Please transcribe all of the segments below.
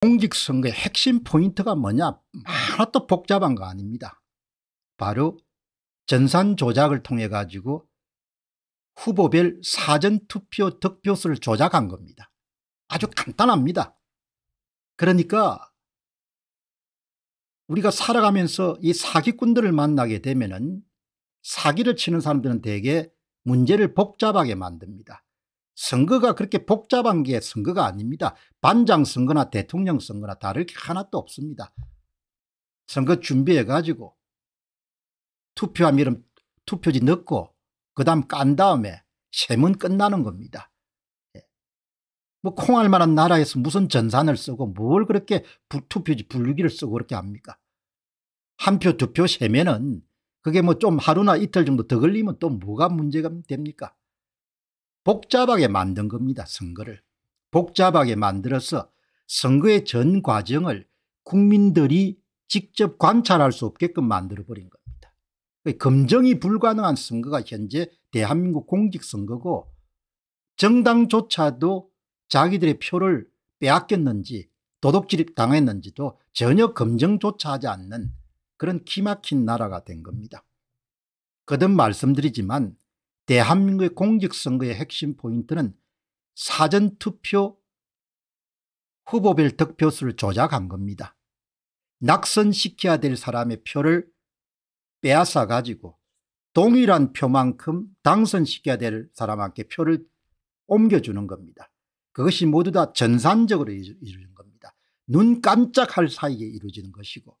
공직선거의 핵심 포인트가 뭐냐 하나 또 복잡한 거 아닙니다. 바로 전산 조작을 통해 가지고 후보별 사전투표 득표수를 조작한 겁니다. 아주 간단합니다. 그러니까 우리가 살아가면서 이 사기꾼들을 만나게 되면 은 사기를 치는 사람들은 대개 문제를 복잡하게 만듭니다. 선거가 그렇게 복잡한 게 선거가 아닙니다. 반장 선거나 대통령 선거나 다를 게 하나도 없습니다. 선거 준비해가지고 투표함 이름 투표지 넣고 그 다음 깐 다음에 셈은 끝나는 겁니다. 예. 뭐 콩할 만한 나라에서 무슨 전산을 쓰고 뭘 그렇게 투표지 분류기를 쓰고 그렇게 합니까? 한표두표 셈에는 그게 뭐 좀 하루나 이틀 정도 더 걸리면 또 뭐가 문제가 됩니까? 복잡하게 만든 겁니다. 선거를. 복잡하게 만들어서 선거의 전 과정을 국민들이 직접 관찰할 수 없게끔 만들어버린 겁니다. 그 검증이 불가능한 선거가 현재 대한민국 공직선거고 정당조차도 자기들의 표를 빼앗겼는지 도둑질 당했는지도 전혀 검증조차 하지 않는 그런 기막힌 나라가 된 겁니다. 거듭 말씀드리지만 대한민국의 공직선거의 핵심 포인트는 사전투표 후보별 득표수를 조작한 겁니다. 낙선시켜야 될 사람의 표를 빼앗아 가지고 동일한 표만큼 당선시켜야 될 사람한테 표를 옮겨주는 겁니다. 그것이 모두 다 전산적으로 이루어진 겁니다. 눈 깜짝할 사이에 이루어지는 것이고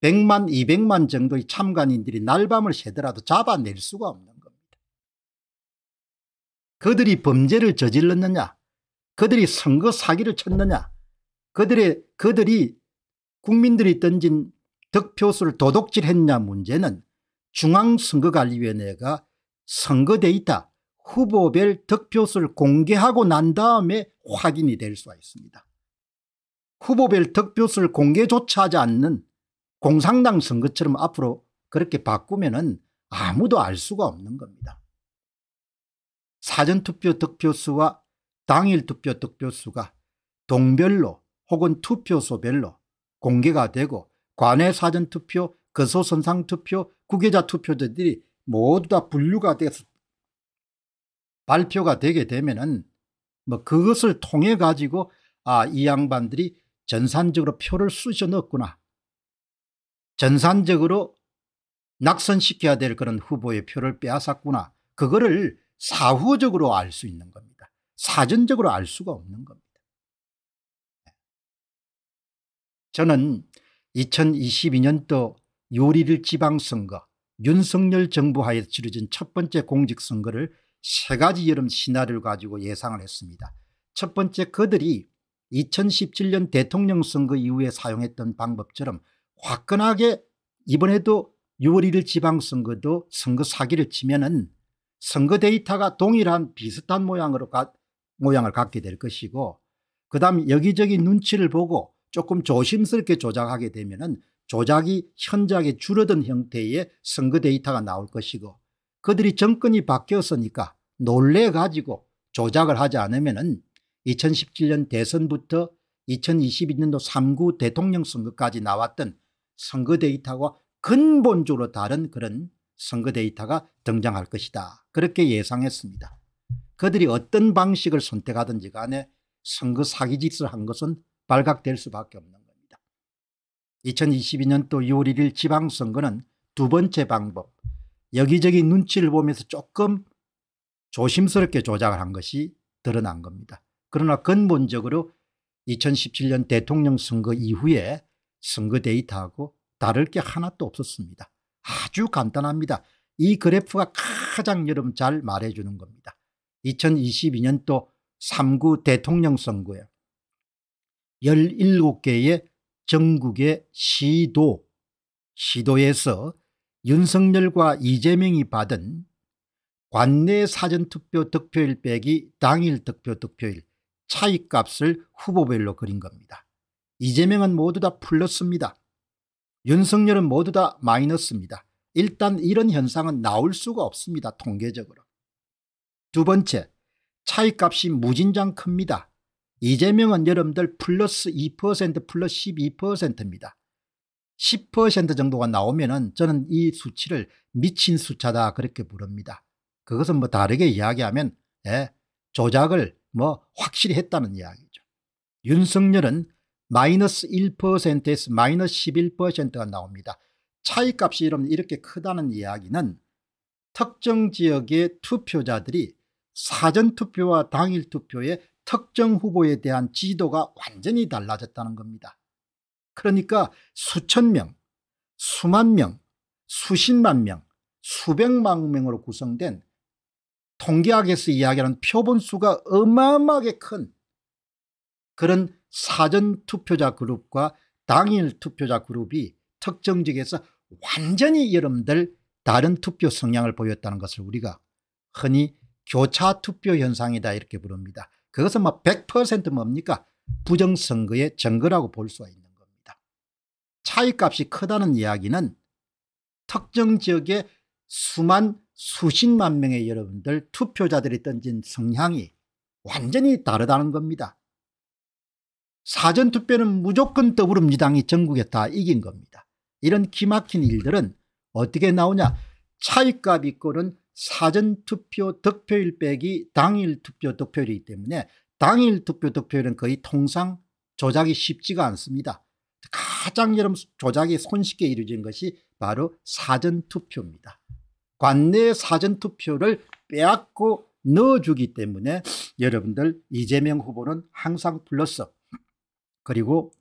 100만 200만 정도의 참관인들이 날밤을 새더라도 잡아낼 수가 없는 그들이 범죄를 저질렀느냐 그들이 선거 사기를 쳤느냐 그들의 그들이 국민들이 던진 득표수를 도둑질했냐 문제는 중앙선거관리위원회가 선거 데이터 후보별 득표수를 공개하고 난 다음에 확인이 될 수가 있습니다. 후보별 득표수를 공개조차 하지 않는 공산당 선거처럼 앞으로 그렇게 바꾸면 아무도 알 수가 없는 겁니다. 사전투표 득표수와 당일 투표 득표수가 동별로 혹은 투표소별로 공개가 되고 관외 사전투표, 거소선상투표, 구계자 투표자들이 모두 다 분류가 돼서 발표가 되게 되면은 뭐 그것을 통해 가지고 아 이 양반들이 전산적으로 표를 쑤셔 넣었구나. 전산적으로 낙선시켜야 될 그런 후보의 표를 빼앗았구나. 그거를 사후적으로 알 수 있는 겁니다. 사전적으로 알 수가 없는 겁니다. 네. 저는 2022년도 요리를 지방선거 윤석열 정부 하에 치러진 첫 번째 공직선거를 세 가지 여름 시나리오를 가지고 예상을 했습니다. 첫 번째 그들이 2017년 대통령 선거 이후에 사용했던 방법처럼 화끈하게 이번에도 6월 1일 지방선거도 선거 사기를 치면 은 선거 데이터가 동일한 비슷한 모양으로 가, 모양을 갖게 될 것이고 그다음 여기저기 눈치를 보고 조금 조심스럽게 조작하게 되면은 조작이 현저하게 줄어든 형태의 선거 데이터가 나올 것이고 그들이 정권이 바뀌었으니까 놀래 가지고 조작을 하지 않으면은 2017년 대선부터 2022년도 3구 대통령 선거까지 나왔던 선거 데이터와 근본적으로 다른 그런 선거 데이터가 등장할 것이다. 그렇게 예상했습니다. 그들이 어떤 방식을 선택하든지 간에 선거 사기짓을 한 것은 발각될 수밖에 없는 겁니다. 2 0 2 2년또 6월 1일 지방선거는 두 번째 방법 여기저기 눈치를 보면서 조금 조심스럽게 조작을 한 것이 드러난 겁니다. 그러나 근본적으로 2017년 대통령 선거 이후에 선거 데이터하고 다를 게 하나도 없었습니다. 아주 간단합니다. 이 그래프가 가장 여러분 잘 말해주는 겁니다. 2022년도 3구 대통령 선거에 17개의 전국의 시도, 시도에서 윤석열과 이재명이 받은 관내 사전투표 득표일 빼기 당일 득표 득표일 차이값을 후보별로 그린 겁니다. 이재명은 모두 다풀렀습니다 윤석열은 모두 다 마이너스입니다. 일단 이런 현상은 나올 수가 없습니다. 통계적으로. 두 번째, 차이값이 무진장 큽니다. 이재명은 여러분들 플러스 2% 플러스 12%입니다. 10% 정도가 나오면 은 저는 이 수치를 미친 수차다 그렇게 부릅니다. 그것은 뭐 다르게 이야기하면 예, 조작을 뭐 확실히 했다는 이야기죠. 윤석열은 마이너스 1%에서 마이너스 11%가 나옵니다. 차이값이 이러면 이렇게 크다는 이야기는 특정 지역의 투표자들이 사전투표와 당일투표에 특정 후보에 대한 지도가 완전히 달라졌다는 겁니다. 그러니까 수천 명, 수만 명, 수십만 명, 수백만 명으로 구성된 통계학에서 이야기하는 표본수가 어마어마하게 큰 그런 사전 투표자 그룹과 당일 투표자 그룹이 특정 지역에서 완전히 여러분들 다른 투표 성향을 보였다는 것을 우리가 흔히 교차 투표 현상이다 이렇게 부릅니다. 그것은 뭐100% 뭡니까? 부정선거의 증거라고 볼 수가 있는 겁니다. 차이값이 크다는 이야기는 특정 지역의 수만 수십만 명의 여러분들 투표자들이 던진 성향이 완전히 다르다는 겁니다. 사전투표는 무조건 더불어민주당이 전국에 다 이긴 겁니다. 이런 기막힌 일들은 어떻게 나오냐 차익값이 꼬는 사전투표 득표율 빼기 당일투표 득표율이기 때문에 당일투표 득표율은 거의 통상 조작이 쉽지가 않습니다. 가장 여러분 조작이 손쉽게 이루어진 것이 바로 사전투표입니다. 관내 사전투표를 빼앗고 넣어주기 때문에 여러분들 이재명 후보는 항상 불렀어 그리고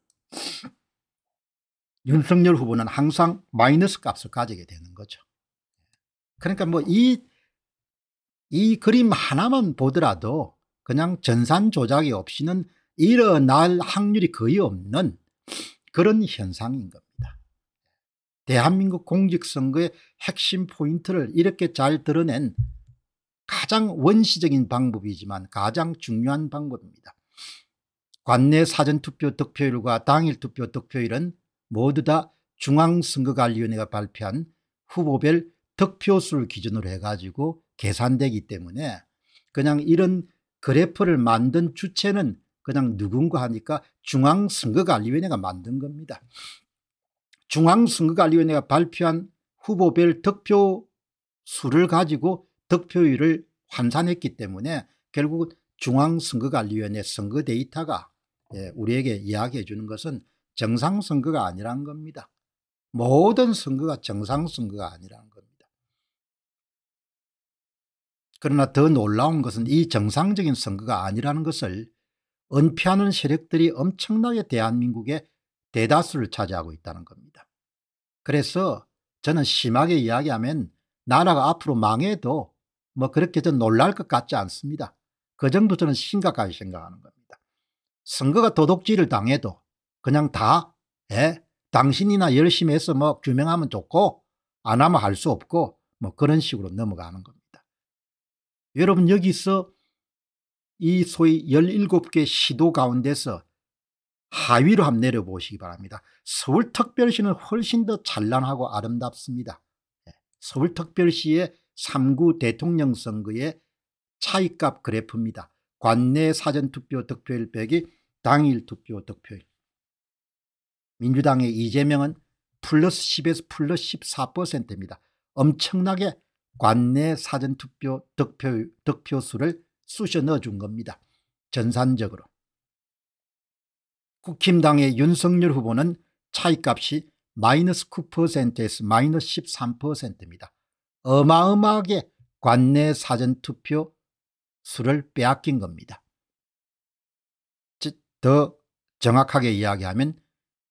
윤석열 후보는 항상 마이너스 값을 가지게 되는 거죠. 그러니까 뭐 이 이 그림 하나만 보더라도 그냥 전산 조작이 없이는 일어날 확률이 거의 없는 그런 현상인 겁니다. 대한민국 공직선거의 핵심 포인트를 이렇게 잘 드러낸 가장 원시적인 방법이지만 가장 중요한 방법입니다. 관내 사전투표 득표율과 당일 투표 득표율은 모두 다 중앙선거관리위원회가 발표한 후보별 득표수를 기준으로 해가지고 계산되기 때문에 그냥 이런 그래프를 만든 주체는 그냥 누군가 하니까 중앙선거관리위원회가 만든 겁니다. 중앙선거관리위원회가 발표한 후보별 득표 수를 가지고 득표율을 환산했기 때문에 결국 중앙선거관리위원회 선거 데이터가 예, 우리에게 이야기해 주는 것은 정상 선거가 아니란 겁니다. 모든 선거가 정상 선거가 아니라는 겁니다. 그러나 더 놀라운 것은 이 정상적인 선거가 아니라는 것을 은폐하는 세력들이 엄청나게 대한민국의 대다수를 차지하고 있다는 겁니다. 그래서 저는 심하게 이야기하면 나라가 앞으로 망해도 뭐 그렇게 저 놀랄 것 같지 않습니다. 그 정도 저는 심각하게 생각하는 겁니다. 선거가 도둑질을 당해도 그냥 다 에? 예, 당신이나 열심히 해서 뭐 규명하면 좋고 안 하면 할 수 없고 뭐 그런 식으로 넘어가는 겁니다. 여러분 여기서 이 소위 17개 시도 가운데서 하위로 한번 내려보시기 바랍니다. 서울특별시는 훨씬 더 찬란하고 아름답습니다. 예, 서울특별시의 3구 대통령 선거의 차이값 그래프입니다. 관내 사전투표 득표율 빼기 당일 투표 득표율. 민주당의 이재명은 플러스 10에서 플러스 14%입니다. 엄청나게 관내 사전투표 득표, 득표수를 쑤셔 넣어준 겁니다. 전산적으로. 국힘당의 윤석열 후보는 차이값이 마이너스 9%에서 마이너스 13%입니다. 어마어마하게 관내 사전투표 수를 빼앗긴 겁니다. 더 정확하게 이야기하면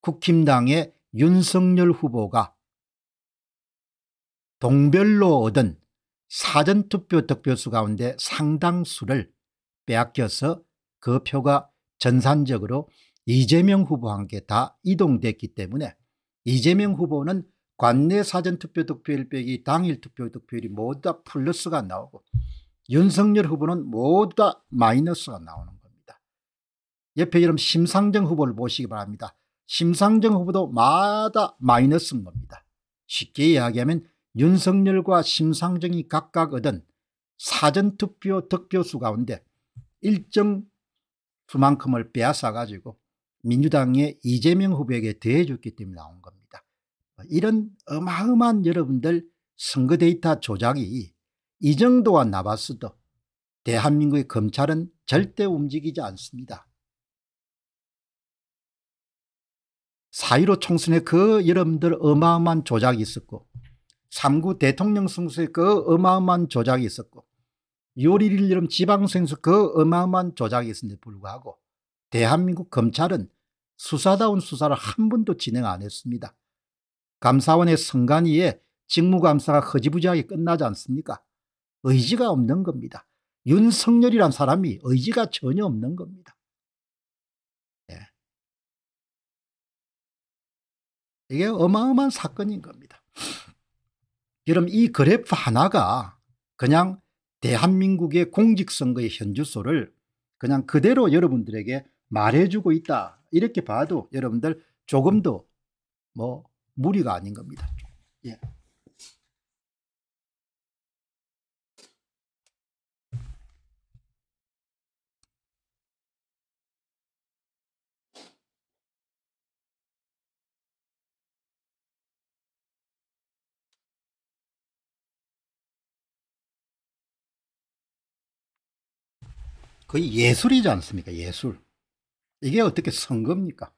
국힘당의 윤석열 후보가 동별로 얻은 사전투표 득표수 가운데 상당수를 빼앗겨서 그 표가 전산적으로 이재명 후보한테 다 이동됐기 때문에 이재명 후보는 관내 사전투표 득표일 빼기 당일 투표 득표율이 모두 다 플러스가 나오고 윤석열 후보는 모두 다 마이너스가 나오는 옆에 이름 심상정 후보를 보시기 바랍니다. 심상정 후보도 마다 마이너스인 겁니다. 쉽게 이야기하면 윤석열과 심상정이 각각 얻은 사전투표 득표수 가운데 일정 수만큼을 빼앗아가지고 민주당의 이재명 후보에게 대해줬기 때문에 나온 겁니다. 이런 어마어마한 여러분들 선거 데이터 조작이 이정도가나왔어도 대한민국의 검찰은 절대 움직이지 않습니다. 4.15 총선에 그 여러분들 어마어마한 조작이 있었고 3구 대통령 선수에 그 어마어마한 조작이 있었고 6월 1일 여름 지방선수 그 어마어마한 조작이 있었는데 불구하고 대한민국 검찰은 수사다운 수사를 한 번도 진행 안 했습니다. 감사원의 선관위에 직무감사가 허지부지하게 끝나지 않습니까? 의지가 없는 겁니다. 윤석열이란 사람이 의지가 전혀 없는 겁니다. 이게 어마어마한 사건인 겁니다. 여러분 이 그래프 하나가 그냥 대한민국의 공직선거의 현주소를 그냥 그대로 여러분들에게 말해주고 있다 이렇게 봐도 여러분들 조금도 뭐 무리가 아닌 겁니다. 예. 거의 예술이지 않습니까? 예술. 이게 어떻게 선거입니까?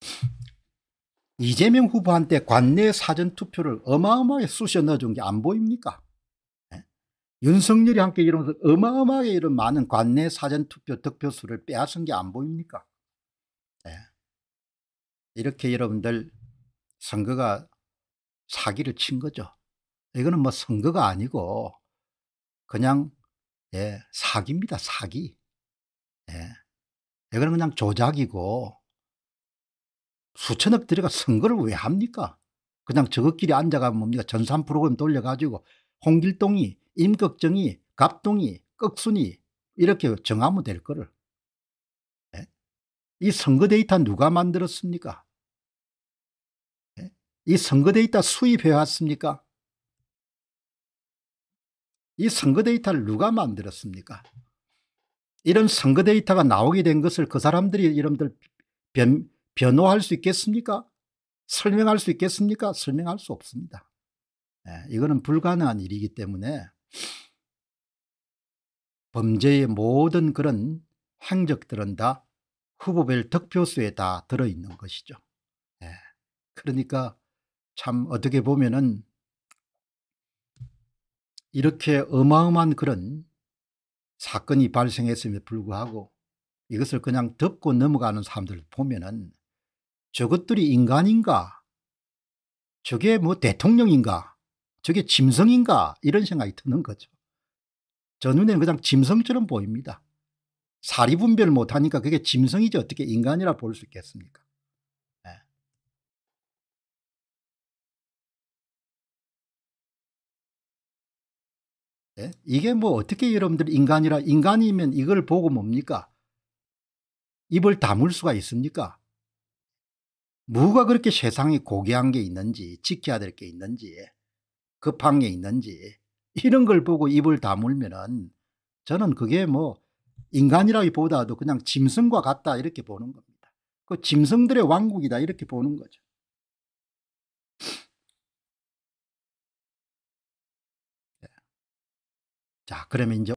이재명 후보한테 관내 사전투표를 어마어마하게 쑤셔 넣어준 게 안 보입니까? 네? 윤석열이 함께 이러면서 어마어마하게 이런 많은 관내 사전투표 득표수를 빼앗은 게 안 보입니까? 네. 이렇게 여러분들 선거가 사기를 친 거죠. 이거는 뭐 선거가 아니고 그냥 예, 사기입니다. 사기. 예. 이거는 그냥 조작이고 수천억 들여가 선거를 왜 합니까? 그냥 저것끼리 앉아가 뭡니까? 전산 프로그램 돌려가지고 홍길동이, 임꺽정이, 갑동이, 꺽순이 이렇게 정하면 될 거를. 예? 이 선거 데이터 누가 만들었습니까? 예? 이 선거 데이터 수입해 왔습니까? 이 선거 데이터를 누가 만들었습니까? 이런 선거 데이터가 나오게 된 것을 그 사람들이 여러분들 변, 변호할 수 있겠습니까? 설명할 수 있겠습니까? 설명할 수 없습니다. 예, 이거는 불가능한 일이기 때문에 범죄의 모든 그런 행적들은 다 후보별 득표수에 다 들어있는 것이죠. 예, 그러니까 참 어떻게 보면은 이렇게 어마어마한 그런 사건이 발생했음에 도 불구하고 이것을 그냥 덮고 넘어가는 사람들 을 보면은 저것들이 인간인가? 저게 뭐 대통령인가? 저게 짐승인가? 이런 생각이 드는 거죠. 저 눈에는 그냥 짐승처럼 보입니다. 사리분별 못하니까 그게 짐승이지 어떻게 인간이라 볼 수 있겠습니까? 예? 이게 뭐 어떻게 여러분들 인간이라 인간이면 이걸 보고 뭡니까? 입을 다물 수가 있습니까? 뭐가 그렇게 세상에 고귀한 게 있는지 지켜야 될 게 있는지 급한 게 있는지 이런 걸 보고 입을 다물면은 저는 그게 뭐 인간이라기보다도 그냥 짐승과 같다 이렇게 보는 겁니다. 그 짐승들의 왕국이다 이렇게 보는 거죠. 자, 그러면 이제